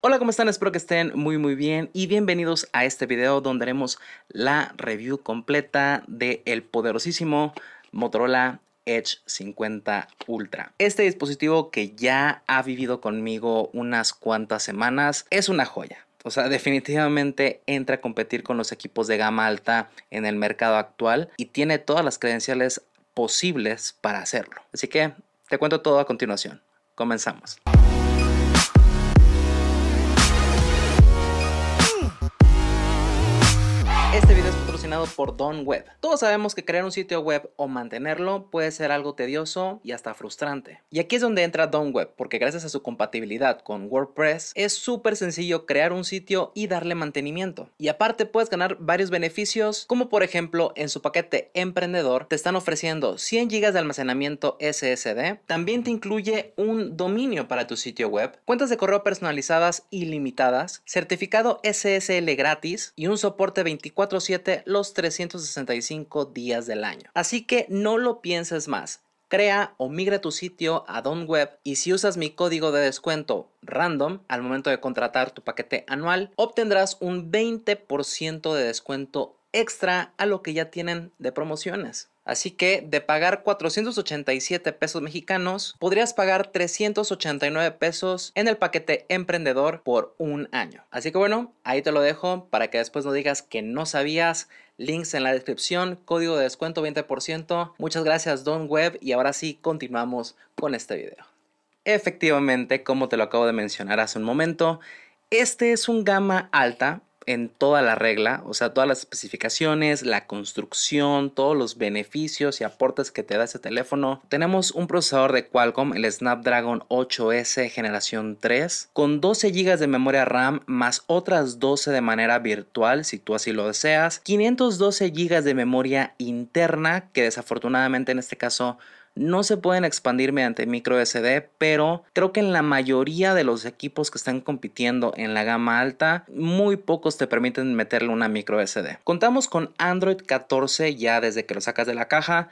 Hola, ¿cómo están? Espero que estén muy muy bien y bienvenidos a este video donde haremos la review completa del el poderosísimo Motorola Edge 50 Ultra. Este dispositivo que ya ha vivido conmigo unas cuantas semanas es una joya. O sea, definitivamente entra a competir con los equipos de gama alta en el mercado actual y tiene todas las credenciales posibles para hacerlo. Así que te cuento todo a continuación. Comenzamos. por Don Web. Todos sabemos que crear un sitio web o mantenerlo puede ser algo tedioso y hasta frustrante. Y aquí es donde entra Don Web, porque gracias a su compatibilidad con WordPress es súper sencillo crear un sitio y darle mantenimiento. Y aparte puedes ganar varios beneficios, como por ejemplo en su paquete emprendedor te están ofreciendo 100 GB de almacenamiento SSD, también te incluye un dominio para tu sitio web, cuentas de correo personalizadas ilimitadas, certificado SSL gratis y un soporte 24/7 365 días del año. Así que no lo pienses más. Crea o migra tu sitio a DonWeb y si usas mi código de descuento random al momento de contratar tu paquete anual, obtendrás un 20% de descuento extra a lo que ya tienen de promociones. Así que de pagar 487 pesos mexicanos, podrías pagar 389 pesos en el paquete emprendedor por un año. Así que bueno, ahí te lo dejo para que después no digas que no sabías Links en la descripción, código de descuento 20%. Muchas gracias Don Web y ahora sí continuamos con este video. Efectivamente, como te lo acabo de mencionar hace un momento, este es un gama alta en toda la regla, o sea, todas las especificaciones, la construcción, todos los beneficios y aportes que te da ese teléfono. Tenemos un procesador de Qualcomm, el Snapdragon 8S generación 3, con 12 GB de memoria RAM más otras 12 de manera virtual si tú así lo deseas, 512 GB de memoria interna que desafortunadamente en este caso no se pueden expandir mediante micro SD, pero creo que en la mayoría de los equipos que están compitiendo en la gama alta, muy pocos te permiten meterle una micro SD. Contamos con Android 14 ya desde que lo sacas de la caja,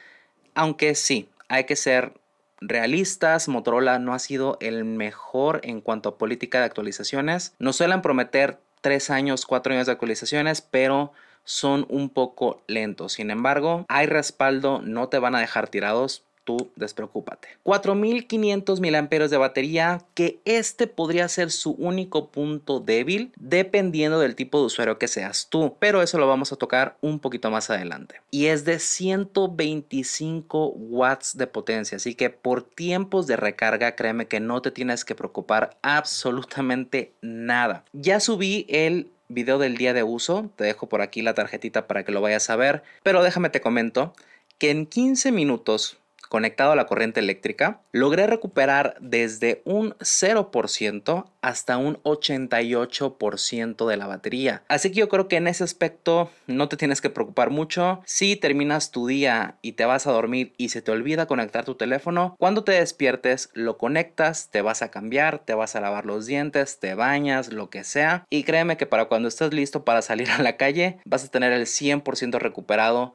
aunque sí, hay que ser realistas, Motorola no ha sido el mejor en cuanto a política de actualizaciones. Nos suelen prometer 3 años, 4 años de actualizaciones, pero son un poco lentos. Sin embargo, hay respaldo, no te van a dejar tirados tú despreocúpate. 4500 mAh de batería, que este podría ser su único punto débil dependiendo del tipo de usuario que seas tú, pero eso lo vamos a tocar un poquito más adelante. Y es de 125 watts de potencia, así que por tiempos de recarga, créeme que no te tienes que preocupar absolutamente nada. Ya subí el video del día de uso, te dejo por aquí la tarjetita para que lo vayas a ver, pero déjame te comento que en 15 minutos conectado a la corriente eléctrica, logré recuperar desde un 0% hasta un 88% de la batería. Así que yo creo que en ese aspecto no te tienes que preocupar mucho. Si terminas tu día y te vas a dormir y se te olvida conectar tu teléfono, cuando te despiertes lo conectas, te vas a cambiar, te vas a lavar los dientes, te bañas, lo que sea. Y créeme que para cuando estés listo para salir a la calle, vas a tener el 100% recuperado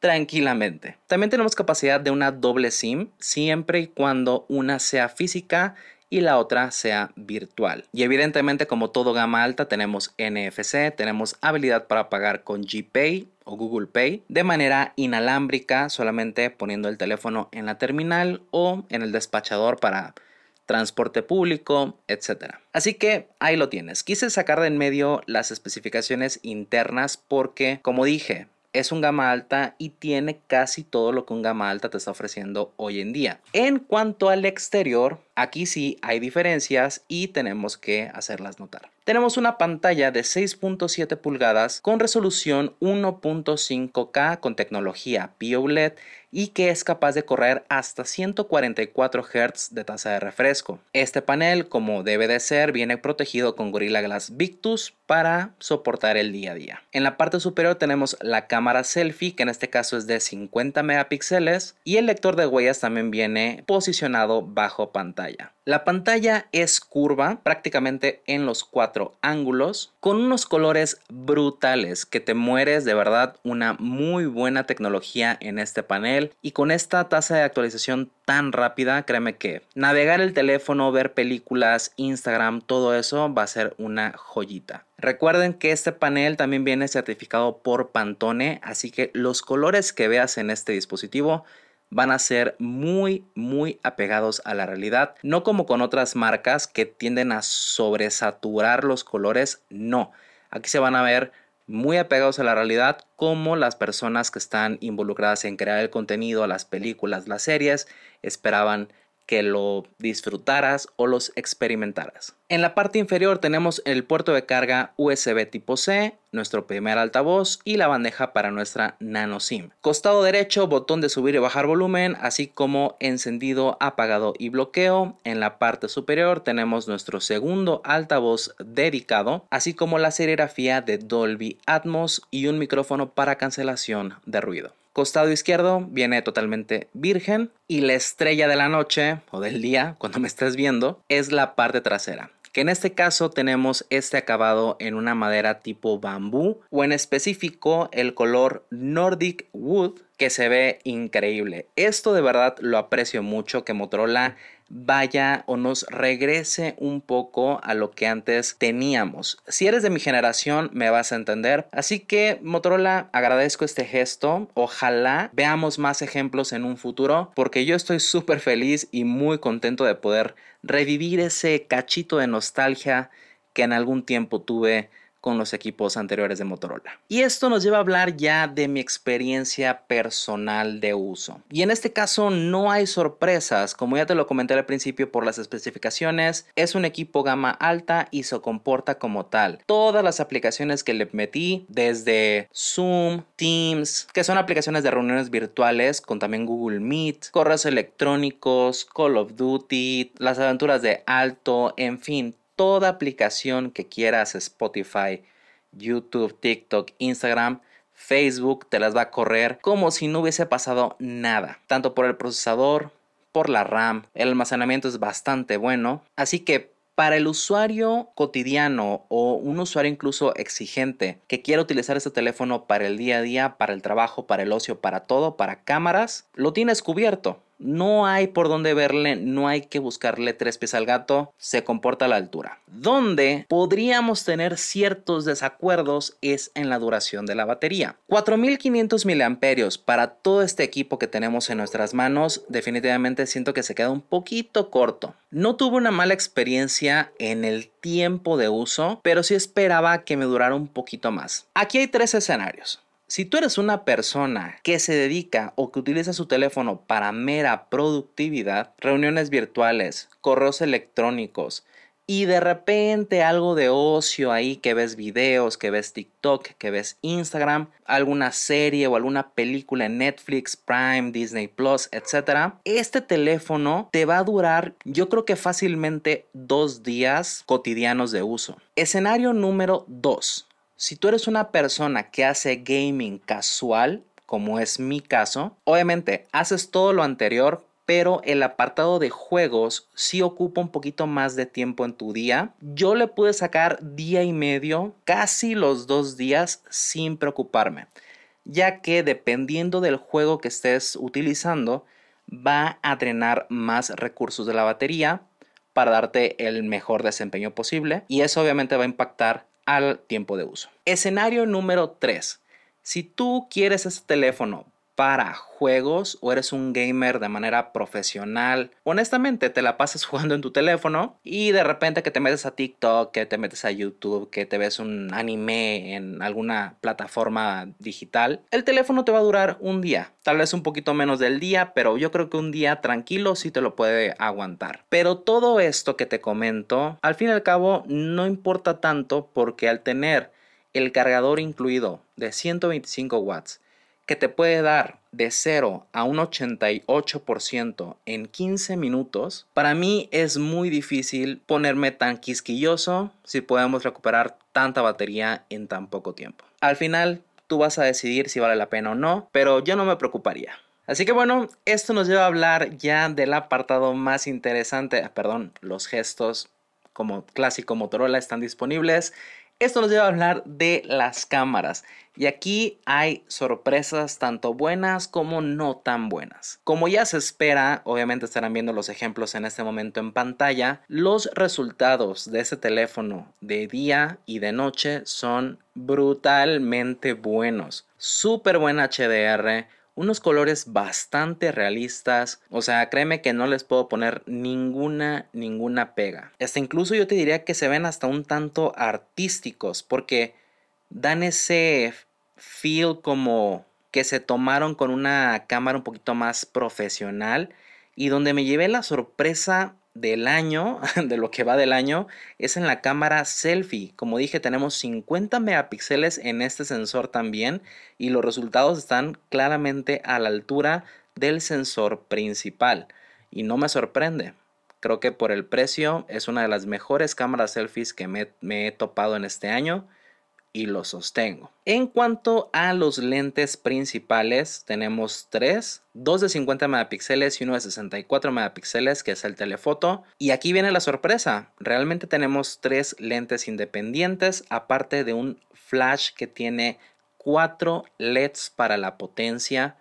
tranquilamente. También tenemos capacidad de una doble SIM siempre y cuando una sea física y la otra sea virtual. Y evidentemente como todo gama alta tenemos NFC, tenemos habilidad para pagar con GPay o Google Pay de manera inalámbrica solamente poniendo el teléfono en la terminal o en el despachador para transporte público, etc. Así que ahí lo tienes. Quise sacar de en medio las especificaciones internas porque, como dije, es un gama alta y tiene casi todo lo que un gama alta te está ofreciendo hoy en día. En cuanto al exterior, Aquí sí hay diferencias y tenemos que hacerlas notar. Tenemos una pantalla de 6.7 pulgadas con resolución 1.5K con tecnología PioLED y que es capaz de correr hasta 144 Hz de tasa de refresco. Este panel, como debe de ser, viene protegido con Gorilla Glass Victus para soportar el día a día. En la parte superior tenemos la cámara selfie, que en este caso es de 50 megapíxeles, y el lector de huellas también viene posicionado bajo pantalla. La pantalla es curva prácticamente en los cuatro ángulos con unos colores brutales que te mueres de verdad una muy buena tecnología en este panel y con esta tasa de actualización tan rápida créeme que navegar el teléfono, ver películas, Instagram, todo eso va a ser una joyita. Recuerden que este panel también viene certificado por Pantone así que los colores que veas en este dispositivo van a ser muy, muy apegados a la realidad. No como con otras marcas que tienden a sobresaturar los colores, no. Aquí se van a ver muy apegados a la realidad como las personas que están involucradas en crear el contenido, las películas, las series, esperaban que lo disfrutaras o los experimentaras. En la parte inferior tenemos el puerto de carga USB tipo C, nuestro primer altavoz y la bandeja para nuestra nano SIM. Costado derecho, botón de subir y bajar volumen, así como encendido, apagado y bloqueo. En la parte superior tenemos nuestro segundo altavoz dedicado, así como la serigrafía de Dolby Atmos y un micrófono para cancelación de ruido. Costado izquierdo viene totalmente virgen y la estrella de la noche o del día, cuando me estés viendo, es la parte trasera que en este caso tenemos este acabado en una madera tipo bambú o en específico el color Nordic Wood que se ve increíble. Esto de verdad lo aprecio mucho que Motorola vaya o nos regrese un poco a lo que antes teníamos. Si eres de mi generación, me vas a entender. Así que, Motorola, agradezco este gesto. Ojalá veamos más ejemplos en un futuro, porque yo estoy súper feliz y muy contento de poder revivir ese cachito de nostalgia que en algún tiempo tuve con los equipos anteriores de Motorola. Y esto nos lleva a hablar ya de mi experiencia personal de uso. Y en este caso no hay sorpresas, como ya te lo comenté al principio por las especificaciones, es un equipo gama alta y se comporta como tal. Todas las aplicaciones que le metí, desde Zoom, Teams, que son aplicaciones de reuniones virtuales con también Google Meet, correos electrónicos, Call of Duty, las aventuras de Alto, en fin, toda aplicación que quieras, Spotify, YouTube, TikTok, Instagram, Facebook, te las va a correr como si no hubiese pasado nada, tanto por el procesador, por la RAM, el almacenamiento es bastante bueno, así que para el usuario cotidiano o un usuario incluso exigente que quiera utilizar este teléfono para el día a día, para el trabajo, para el ocio, para todo, para cámaras, lo tienes cubierto. No hay por dónde verle, no hay que buscarle tres pies al gato, se comporta a la altura. Donde podríamos tener ciertos desacuerdos es en la duración de la batería. 4500 miliamperios para todo este equipo que tenemos en nuestras manos, definitivamente siento que se queda un poquito corto. No tuve una mala experiencia en el tiempo de uso, pero sí esperaba que me durara un poquito más. Aquí hay tres escenarios. Si tú eres una persona que se dedica o que utiliza su teléfono para mera productividad, reuniones virtuales, correos electrónicos, y de repente algo de ocio ahí que ves videos, que ves TikTok, que ves Instagram, alguna serie o alguna película en Netflix, Prime, Disney Plus, etc. Este teléfono te va a durar yo creo que fácilmente dos días cotidianos de uso. Escenario número 2 si tú eres una persona que hace gaming casual, como es mi caso, obviamente haces todo lo anterior, pero el apartado de juegos sí ocupa un poquito más de tiempo en tu día. Yo le pude sacar día y medio, casi los dos días, sin preocuparme, ya que dependiendo del juego que estés utilizando, va a drenar más recursos de la batería para darte el mejor desempeño posible y eso obviamente va a impactar al tiempo de uso. Escenario número 3. Si tú quieres ese teléfono para juegos o eres un gamer de manera profesional. Honestamente, te la pasas jugando en tu teléfono y de repente que te metes a TikTok, que te metes a YouTube, que te ves un anime en alguna plataforma digital, el teléfono te va a durar un día, tal vez un poquito menos del día, pero yo creo que un día tranquilo sí te lo puede aguantar. Pero todo esto que te comento, al fin y al cabo, no importa tanto porque al tener el cargador incluido de 125 watts, que te puede dar de 0 a un 88% en 15 minutos, para mí es muy difícil ponerme tan quisquilloso si podemos recuperar tanta batería en tan poco tiempo. Al final, tú vas a decidir si vale la pena o no, pero yo no me preocuparía. Así que bueno, esto nos lleva a hablar ya del apartado más interesante, perdón, los gestos como clásico Motorola están disponibles esto nos lleva a hablar de las cámaras. Y aquí hay sorpresas tanto buenas como no tan buenas. Como ya se espera, obviamente estarán viendo los ejemplos en este momento en pantalla, los resultados de este teléfono de día y de noche son brutalmente buenos. Súper buen HDR, unos colores bastante realistas. O sea, créeme que no les puedo poner ninguna, ninguna pega. Hasta incluso yo te diría que se ven hasta un tanto artísticos porque dan ese feel como que se tomaron con una cámara un poquito más profesional y donde me llevé la sorpresa del año, de lo que va del año, es en la cámara selfie. Como dije, tenemos 50 megapíxeles en este sensor también y los resultados están claramente a la altura del sensor principal. Y no me sorprende. Creo que por el precio es una de las mejores cámaras selfies que me, he topado en este año y lo sostengo. En cuanto a los lentes principales, tenemos tres, dos de 50 megapíxeles y uno de 64 megapíxeles, que es el telefoto. Y aquí viene la sorpresa, realmente tenemos tres lentes independientes, aparte de un flash que tiene cuatro LEDs para la potencia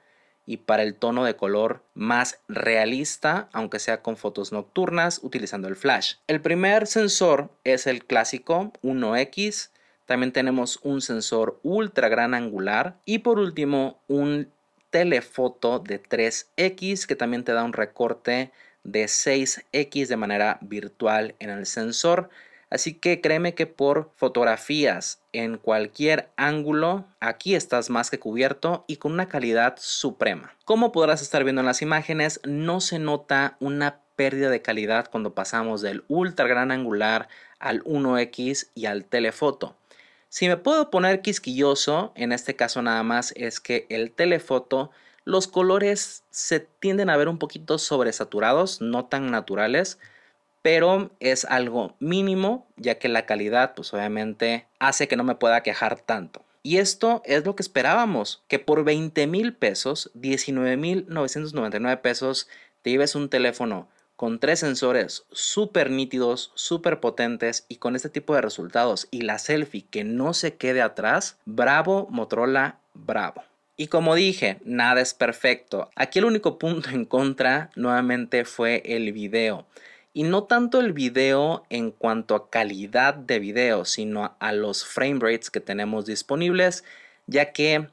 y para el tono de color más realista, aunque sea con fotos nocturnas utilizando el flash. El primer sensor es el clásico 1X también tenemos un sensor ultra gran angular. Y por último, un telefoto de 3X que también te da un recorte de 6X de manera virtual en el sensor. Así que créeme que por fotografías en cualquier ángulo, aquí estás más que cubierto y con una calidad suprema. Como podrás estar viendo en las imágenes, no se nota una pérdida de calidad cuando pasamos del ultra gran angular al 1X y al telefoto. Si me puedo poner quisquilloso, en este caso nada más es que el telefoto, los colores se tienden a ver un poquito sobresaturados, no tan naturales, pero es algo mínimo, ya que la calidad pues obviamente hace que no me pueda quejar tanto. Y esto es lo que esperábamos, que por 20 mil pesos, $19,999 mil pesos, te lleves un teléfono con tres sensores súper nítidos, súper potentes y con este tipo de resultados y la selfie que no se quede atrás, bravo Motorola, bravo. Y como dije, nada es perfecto. Aquí el único punto en contra nuevamente fue el video. Y no tanto el video en cuanto a calidad de video, sino a los frame rates que tenemos disponibles, ya que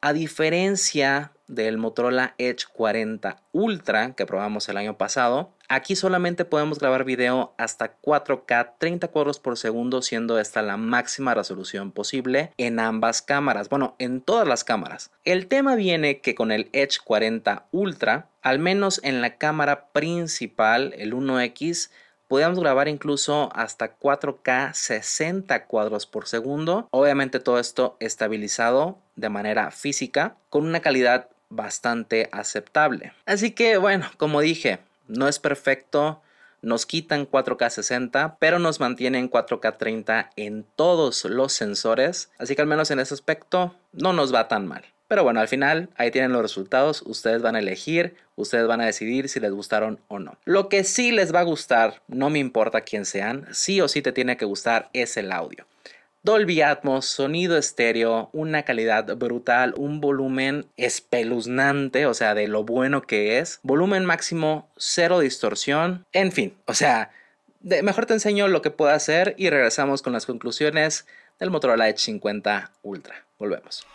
a diferencia del Motorola Edge 40 Ultra que probamos el año pasado. Aquí solamente podemos grabar video hasta 4K 30 cuadros por segundo siendo esta la máxima resolución posible en ambas cámaras, bueno en todas las cámaras. El tema viene que con el Edge 40 Ultra, al menos en la cámara principal, el 1X, podemos grabar incluso hasta 4K 60 cuadros por segundo. Obviamente todo esto estabilizado de manera física con una calidad bastante aceptable. Así que bueno, como dije, no es perfecto, nos quitan 4K60, pero nos mantienen 4K30 en todos los sensores, así que al menos en ese aspecto no nos va tan mal. Pero bueno, al final ahí tienen los resultados, ustedes van a elegir, ustedes van a decidir si les gustaron o no. Lo que sí les va a gustar, no me importa quién sean, sí o sí te tiene que gustar es el audio. Dolby Atmos, sonido estéreo, una calidad brutal, un volumen espeluznante, o sea, de lo bueno que es, volumen máximo, cero distorsión, en fin, o sea, mejor te enseño lo que puedo hacer y regresamos con las conclusiones del Motorola Edge 50 Ultra. Volvemos.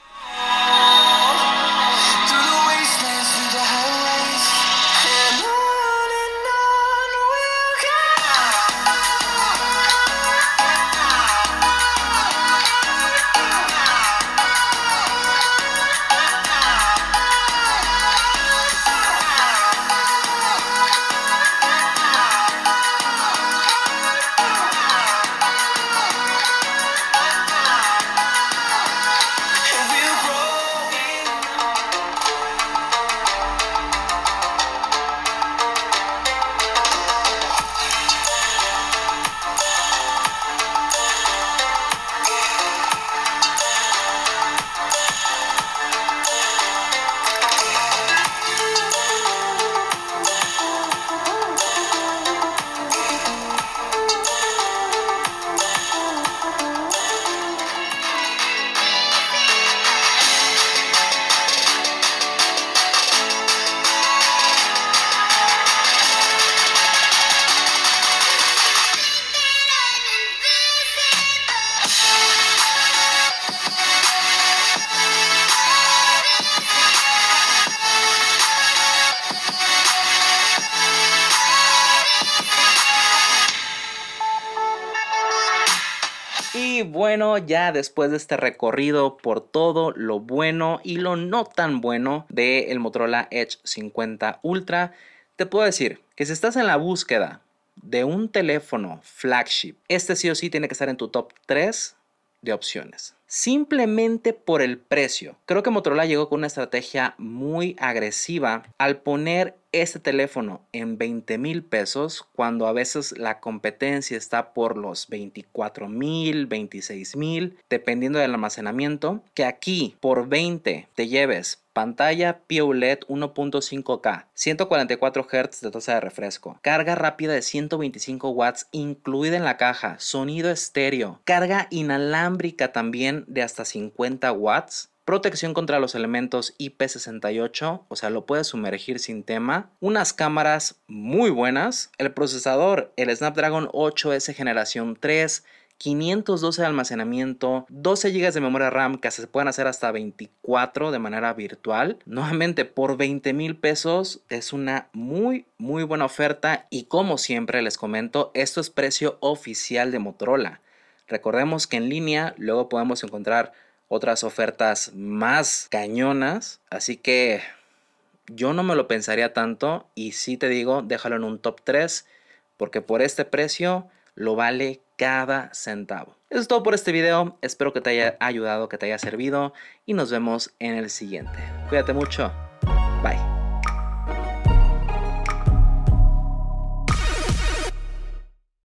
bueno, ya después de este recorrido por todo lo bueno y lo no tan bueno del Motorola Edge 50 Ultra, te puedo decir que si estás en la búsqueda de un teléfono flagship, este sí o sí tiene que estar en tu top 3 de opciones. Simplemente por el precio. Creo que Motorola llegó con una estrategia muy agresiva al poner este teléfono en 20 mil pesos cuando a veces la competencia está por los 24 mil, 26 mil, dependiendo del almacenamiento, que aquí por 20 te lleves pantalla LED 1.5K, 144 Hz de tasa de refresco, carga rápida de 125 watts incluida en la caja, sonido estéreo, carga inalámbrica también de hasta 50 watts protección contra los elementos IP68, o sea, lo puedes sumergir sin tema, unas cámaras muy buenas, el procesador, el Snapdragon 8S generación 3, 512 de almacenamiento, 12 GB de memoria RAM que se pueden hacer hasta 24 de manera virtual. Nuevamente, por 20 mil pesos es una muy, muy buena oferta y como siempre les comento, esto es precio oficial de Motorola. Recordemos que en línea luego podemos encontrar otras ofertas más cañonas. Así que yo no me lo pensaría tanto y sí te digo, déjalo en un top 3 porque por este precio lo vale cada centavo. Eso es todo por este video, espero que te haya ayudado, que te haya servido y nos vemos en el siguiente. Cuídate mucho.